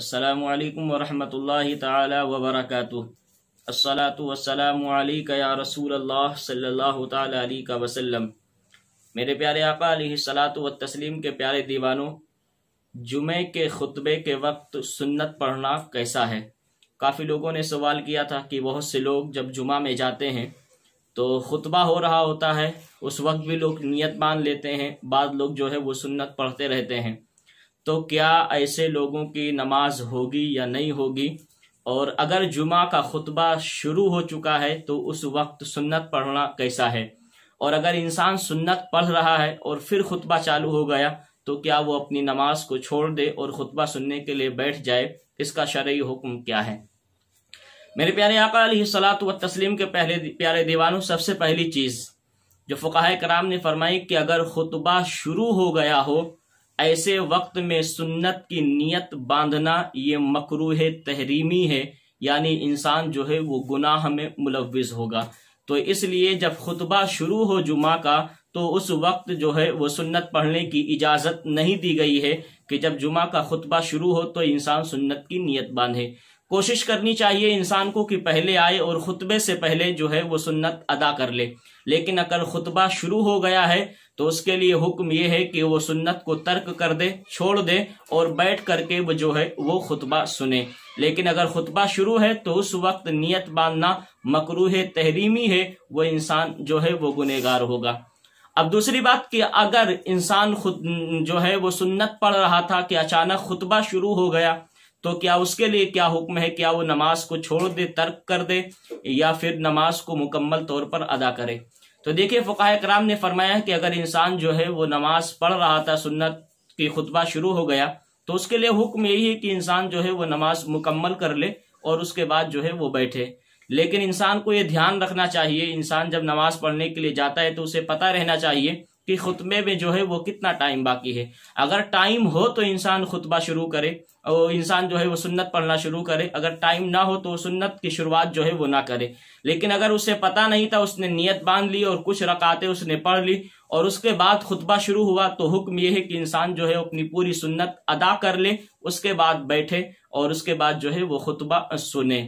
السلام علیکم ورحمۃ اللہ تعالی وبرکاتہ والسلام علیکہ یا رسول اللہ صلی اللہ تعالی علیہ وسلم میرے پیارے آقا علیہ السلاط و تسلیم کے پیارے دیوانوں جمعے کے خطبے کے وقت سنت پڑھنا کیسا ہے کافی لوگوں نے سوال کیا تھا کہ بہت سے لوگ جب جمعہ میں جاتے ہیں تو خطبہ ہو رہا ہوتا ہے اس وقت بھی لوگ نیت مان لیتے ہیں بعض لوگ جو ہے وہ سنت پڑھتے رہتے ہیں تو کیا ایسے لوگوں کی نماز ہوگی یا نہیں ہوگی اور اگر جمعہ کا خطبہ شروع ہو چکا ہے تو اس وقت سنت پڑھنا کیسا ہے اور اگر انسان سنت پڑھ رہا ہے اور پھر خطبہ چالو ہو گیا تو کیا وہ اپنی نماز کو چھوڑ دے اور خطبہ سننے کے لیے بیٹھ جائے اس کا شرعی حکم کیا ہے میرے پیارے آقا علیہ صلاط و تسلیم کے پہلے پیارے دیوانوں سب سے پہلی چیز جو فقاہ کرام نے فرمائی کہ اگر خطبہ شروع ہو گیا ہو ایسے وقت میں سنت کی نیت باندھنا یہ مکروح تحریمی ہے یعنی انسان جو ہے وہ گناہ میں ملوث ہوگا تو اس لیے جب خطبہ شروع ہو جمعہ کا تو اس وقت جو ہے وہ سنت پڑھنے کی اجازت نہیں دی گئی ہے کہ جب جمعہ کا خطبہ شروع ہو تو انسان سنت کی نیت باندھے کوشش کرنی چاہیے انسان کو کہ پہلے آئے اور خطبے سے پہلے جو ہے وہ سنت ادا کر لے لیکن اگر خطبہ شروع ہو گیا ہے تو اس کے لیے حکم یہ ہے کہ وہ سنت کو ترک کر دے چھوڑ دے اور بیٹھ کر کے وہ جو ہے وہ خطبہ سنے لیکن اگر خطبہ شروع ہے تو اس وقت نیت باندھنا مکروح تحریمی ہے وہ انسان جو ہے وہ گار ہوگا اب دوسری بات کہ اگر انسان خود جو ہے وہ سنت پڑھ رہا تھا کہ اچانک خطبہ شروع ہو گیا تو کیا اس کے لیے کیا حکم ہے کیا وہ نماز کو چھوڑ دے ترک کر دے یا پھر نماز کو مکمل طور پر ادا کرے تو دیکھیے فقہ اکرام نے فرمایا ہے کہ اگر انسان جو ہے وہ نماز پڑھ رہا تھا سنت کی خطبہ شروع ہو گیا تو اس کے لیے حکم یہی ہے کہ انسان جو ہے وہ نماز مکمل کر لے اور اس کے بعد جو ہے وہ بیٹھے لیکن انسان کو یہ دھیان رکھنا چاہیے انسان جب نماز پڑھنے کے لیے جاتا ہے تو اسے پتہ رہنا چاہیے کہ خطبے میں جو ہے وہ کتنا ٹائم باقی ہے اگر ٹائم ہو تو انسان خطبہ شروع کرے اور انسان جو ہے وہ سنت پڑھنا شروع کرے اگر ٹائم نہ ہو تو سنت کی شروعات جو ہے وہ نہ کرے لیکن اگر اسے پتہ نہیں تھا اس نے نیت باندھ لی اور کچھ رکاتے اس نے پڑھ لی اور اس کے بعد خطبہ شروع ہوا تو حکم یہ ہے کہ انسان جو ہے اپنی پوری سنت ادا کر لے اس کے بعد بیٹھے اور اس کے بعد جو ہے وہ خطبہ سنے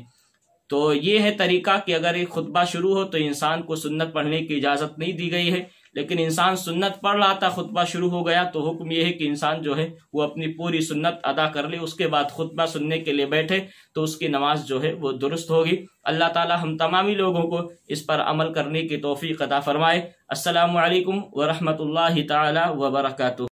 تو یہ ہے طریقہ کہ اگر ایک خطبہ شروع ہو تو انسان کو سنت پڑھنے کی اجازت نہیں دی گئی ہے لیکن انسان سنت پڑھ رہا تھا خطبہ شروع ہو گیا تو حکم یہ ہے کہ انسان جو ہے وہ اپنی پوری سنت ادا کر لے اس کے بعد خطبہ سننے کے لیے بیٹھے تو اس کی نماز جو ہے وہ درست ہوگی اللہ تعالی ہم تمامی لوگوں کو اس پر عمل کرنے کی توفیق ادا فرمائے السلام علیکم ورحمۃ اللہ تعالی وبرکاتہ